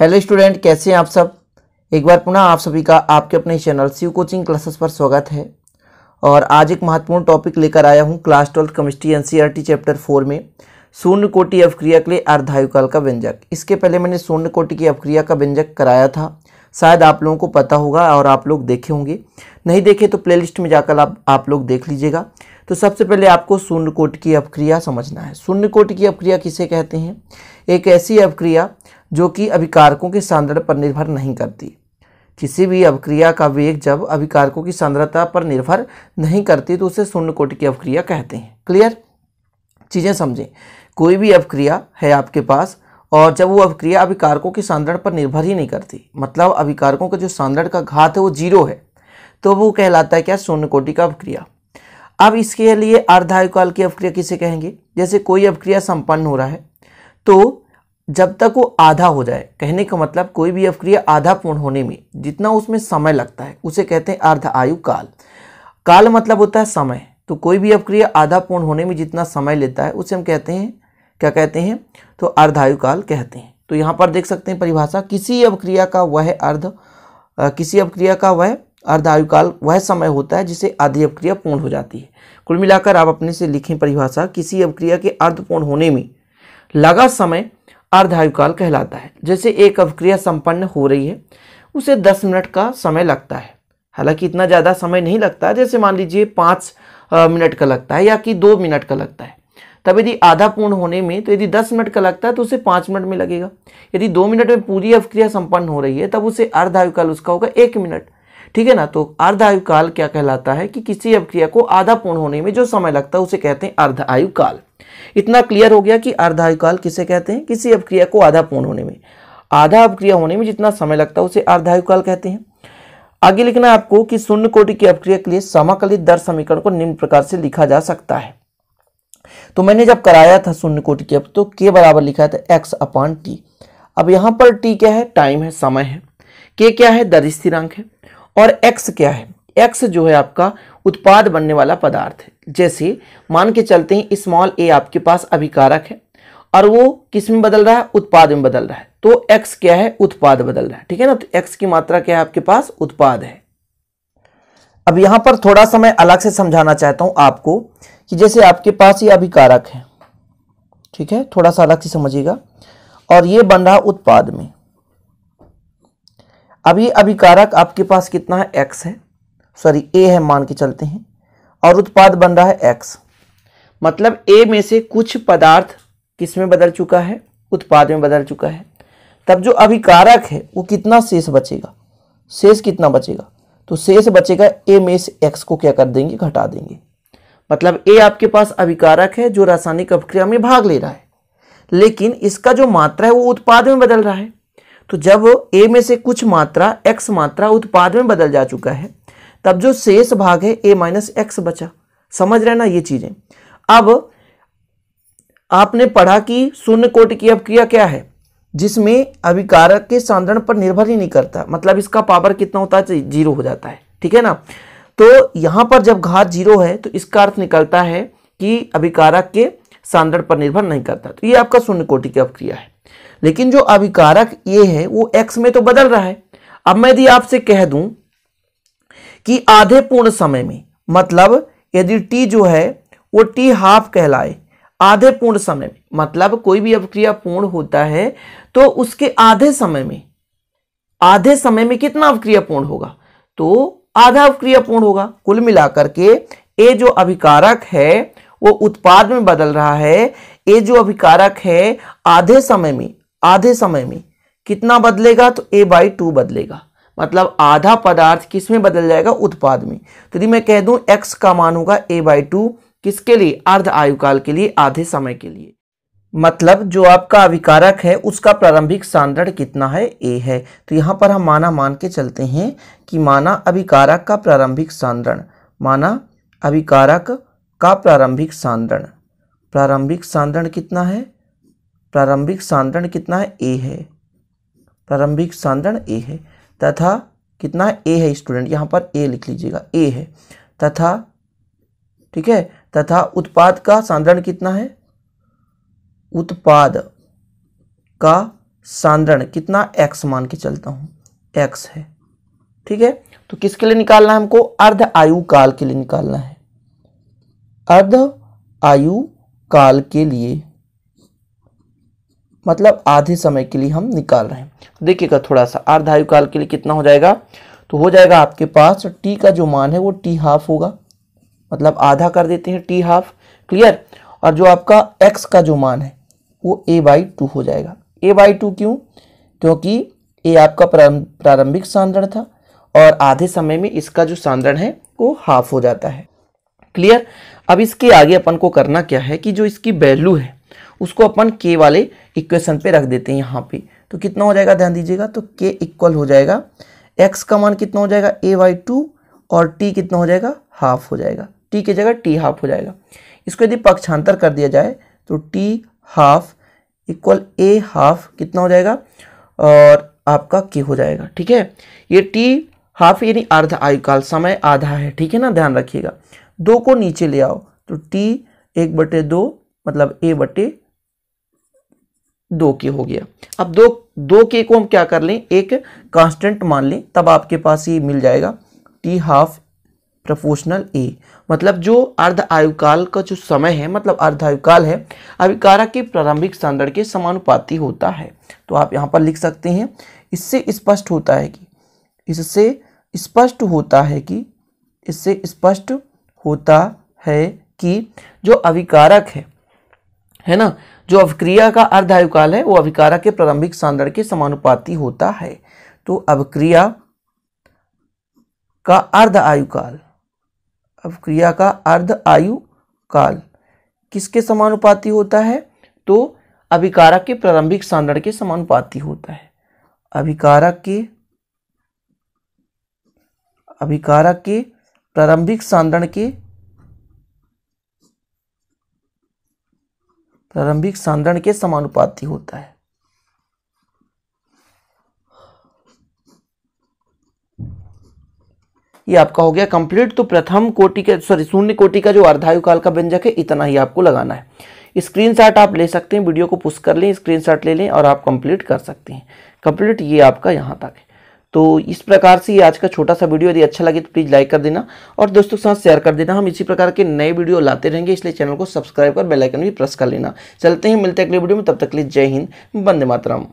hello student कैसे हैं आप सब एक बार पुनः आप सभी का आपके अपने चैनल शिव कोचिंग क्लासेस पर स्वागत है और आज एक महत्वपूर्ण टॉपिक लेकर आया हूं class twelfth chemistry NCERT chapter four में शून्य कोटि अवक्रिया के लिए अर्धायुकाल का व्यंजक इसके पहले मैंने शून्य कोटि की अवक्रिया का व्यंजक कराया था शायद आप लोगों को पता होगा और आप लोग देखे होंगे नहीं देखे तो प्ले में जाकर आप आप लोग देख लीजिएगा तो सबसे पहले आपको शून्य कोटि की अवक्रिया समझना है शून्य कोटि की अवक्रिया किसे कहते हैं एक ऐसी अवक्रिया जो कि अभिकारकों की सांद्रता पर निर्भर नहीं करती किसी भी अभिक्रिया का वेग जब अभिकारकों की सांद्रता पर निर्भर नहीं करती तो उसे शून्य कोटि की अभिक्रिया कहते हैं क्लियर चीज़ें समझें कोई भी अभिक्रिया है आपके पास और जब वो अभिक्रिया अभिकारकों के सांद्रण पर निर्भर ही नहीं करती मतलब अभिकारकों का जो सांद्रण का घात है वो जीरो है तो वो कहलाता है क्या शून्य कोटि का अभिक्रिया अब इसके लिए अर्धायुकाल की अभिक्रिया किसे कहेंगे जैसे कोई अभिक्रिया संपन्न हो रहा है तो जब तक वो आधा हो जाए कहने का मतलब कोई भी अवक्रिया आधा पूर्ण होने में जितना उसमें समय लगता है उसे कहते हैं अर्ध आयु काल काल मतलब होता है समय तो कोई भी अवक्रिया आधा पूर्ण होने में जितना समय लेता है उसे हम कहते हैं क्या कहते हैं तो अर्धायु काल कहते हैं तो यहाँ पर देख सकते हैं परिभाषा किसी अवक्रिया का वह अर्ध किसी अवक्रिया का वह अर्धायु काल वह समय होता है जिसे आधी अवक्रिया पूर्ण हो जाती है कुल मिलाकर आप अपने से लिखें परिभाषा किसी अवक्रिया के अर्ध पूर्ण होने में लगा समय अर्धायु काल कहलाता है जैसे एक अवक्रिया संपन्न हो रही है उसे दस मिनट का समय लगता है हालांकि इतना ज़्यादा समय नहीं लगता जैसे मान लीजिए पाँच मिनट का लगता है या कि दो मिनट का लगता है तब यदि आधा पूर्ण होने में तो यदि दस मिनट का लगता है तो उसे पाँच मिनट में लगेगा यदि दो मिनट में पूरी अवक्रिया संपन्न हो रही है तब उसे अर्धायु काल उसका होगा एक मिनट ठीक है ना तो अर्ध आयु काल क्या कहलाता है कि किसी अभिक्रिया को आधा पूर्ण होने में जो समय लगता है उसे कहते हैं अर्ध आयु काल इतना क्लियर हो गया कि अर्धायु काल किसे कहते हैं किसी अभिक्रिया को आधा पूर्ण होने में आधा अभिक्रिया होने में जितना समय लगता है उसे अर्धायु काल कहते हैं आगे लिखना है आपको कि शून्य कोटि की अभिक्रिया के लिए समाकलित दर समीकरण को निम्न प्रकार से लिखा जा सकता है तो मैंने जब कराया था शून्य कोटि की तो के बराबर लिखा था एक्स अपॉन टी अब यहां पर टी क्या है टाइम है समय है के क्या है दर स्थिरांक है और एक्स क्या है एक्स जो है आपका उत्पाद बनने वाला पदार्थ है जैसे मान के चलते हैं स्मॉल ए आपके पास अभिकारक है और वो किस में बदल रहा है उत्पाद में बदल रहा है तो एक्स क्या है उत्पाद बदल रहा है ठीक है ना तो एक्स की मात्रा क्या है आपके पास उत्पाद है अब यहां पर थोड़ा सा मैं अलग से समझाना चाहता हूं आपको कि जैसे आपके पास ये अभिकारक है ठीक है थोड़ा सा अलग से समझिएगा और ये बन रहा उत्पाद में अब ये अभिकारक आपके पास कितना है एक्स है सॉरी ए है मान के चलते हैं और उत्पाद बन रहा है एक्स मतलब ए में से कुछ पदार्थ किस में बदल चुका है उत्पाद में बदल चुका है तब जो अभिकारक है वो कितना शेष बचेगा शेष कितना बचेगा तो शेष बचेगा ए में से एक्स को क्या कर देंगे घटा देंगे मतलब ए आपके पास अभिकारक है जो रासायनिक अभिक्रिया में भाग ले रहा है लेकिन इसका जो मात्रा है वो उत्पाद में बदल रहा है तो जब ए में से कुछ मात्रा एक्स मात्रा उत्पाद में बदल जा चुका है तब जो शेष भाग है ए माइनस एक्स बचा समझ रहे ना ये चीज़ें अब आपने पढ़ा कि शून्य कोटि की अपक्रिया क्या है जिसमें अभिकारक के सांद्रण पर निर्भर ही नहीं करता मतलब इसका पावर कितना होता है जीरो हो जाता है ठीक है ना तो यहां पर जब घात जीरो है तो इसका अर्थ निकलता है कि अभिकारक के सांद्रण पर निर्भर नहीं करता तो ये आपका शून्य कोटि की अपक्रिया है लेकिन जो अभिकारक ये है वो एक्स में तो बदल रहा है अब मैं यदि आपसे कह दूं कि आधे पूर्ण समय में मतलब यदि टी जो है वो टी हाफ कहलाए आधे पूर्ण समय में मतलब कोई भी अभिक्रिया पूर्ण होता है तो उसके आधे समय में आधे समय में कितना अभिक्रिया पूर्ण होगा तो आधा अभिक्रिया पूर्ण होगा कुल मिलाकर के ये जो अभिकारक है वो उत्पाद में बदल रहा है ये जो अभिकारक है आधे समय में आधे समय में कितना बदलेगा तो ए बाई टू बदलेगा मतलब आधा पदार्थ किस में बदल जाएगा उत्पाद में तो यदि मैं कह दूं एक्स का मान होगा ए बाई टू किसके लिए अर्ध आयुकाल के लिए आधे समय के लिए मतलब जो आपका अविकारक है उसका प्रारंभिक सांद्रण कितना है ए है तो यहाँ पर हम माना मान के चलते हैं कि माना अभिकारक का प्रारंभिक सांद्रण माना अभिकारक का प्रारंभिक सांद्रण प्रारंभिक सांद्रण कितना है प्रारंभिक सांद्रण कितना है ए है प्रारंभिक सांद्रण ए है तथा कितना है ए है स्टूडेंट यहाँ पर ए लिख लीजिएगा ए है तथा ठीक है तथा उत्पाद का सांद्रण कितना है उत्पाद का सांद्रण कितना एक्स मान के चलता हूँ एक्स है ठीक है तो किसके लिए निकालना है हमको अर्ध आयु काल के लिए निकालना है अर्ध आयु काल के लिए मतलब आधे समय के लिए हम निकाल रहे हैं देखिएगा थोड़ा सा अर्धायु काल के लिए कितना हो जाएगा तो हो जाएगा आपके पास टी का जो मान है वो टी हाफ होगा मतलब आधा कर देते हैं टी हाफ क्लियर और जो आपका एक्स का जो मान है वो ए बाई टू हो जाएगा ए बाई टू क्यों क्योंकि ए आपका प्रारंभिक सांद्रण था और आधे समय में इसका जो सांद्रण है वो हाफ हो जाता है क्लियर अब इसके आगे अपन को करना क्या है कि जो इसकी वैल्यू है उसको अपन के वाले इक्वेशन पे रख देते हैं यहाँ पे तो कितना हो जाएगा ध्यान दीजिएगा तो के इक्वल हो जाएगा एक्स का मान कितना हो जाएगा ए वाई टू और टी कितना हो जाएगा हाफ हो जाएगा टी की जगह टी हाफ हो जाएगा इसको यदि पक्षांतर कर दिया जाए तो T half equal A half कितना हो जाएगा और आपका के हो जाएगा ठीक है ये टी हाफ यानी अर्ध आयुकाल समय आधा है ठीक है ना ध्यान रखिएगा दो को नीचे ले आओ तो टी एक बटे दो मतलब ए बटे दो के हो गया अब दो दो के को हम क्या कर लें एक कांस्टेंट मान लें तब आपके पास ये मिल जाएगा टी हाफ प्रपोर्शनल ए मतलब जो अर्ध आयुकाल का जो समय है मतलब अर्ध आयुकाल है अविकारक के प्रारंभिक सांदड़ के समानुपाती होता है तो आप यहाँ पर लिख सकते हैं इससे स्पष्ट होता है कि इससे स्पष्ट होता है कि इससे स्पष्ट होता है कि जो अविकारक है है ना जो अवक्रिया का अर्धायु काल है वो अभिकारक के प्रारंभिक सांद्रण के समानुपाती होता है तो अवक्रिया का अर्ध आयु काल अवक्रिया का अर्ध आयु काल किसके समानुपाती होता है तो अभिकारक के प्रारंभिक सांद्रण के समानुपाती होता है अभिकारक के अभिकारक के प्रारंभिक सांद्रण के प्रारंभिक सांद्रण के समानुपाती होता है ये आपका हो गया कंप्लीट तो प्रथम कोटि के सॉरी शून्य कोटि का जो अर्धायु काल का व्यंजक है इतना ही आपको लगाना है स्क्रीन शॉट आप ले सकते हैं वीडियो को पुश कर लें स्क्रीन शॉट ले लें और आप कंप्लीट कर सकते हैं कंप्लीट ये आपका यहां तक है तो इस प्रकार से आज का छोटा सा वीडियो यदि अच्छा लगे तो प्लीज़ लाइक कर देना और दोस्तों के साथ शेयर कर देना हम इसी प्रकार के नए वीडियो लाते रहेंगे इसलिए चैनल को सब्सक्राइब कर बेलाइकन भी प्रेस कर लेना चलते हैं मिलते हैं अगले वीडियो में तब तक लिए जय हिंद वंदे मातरम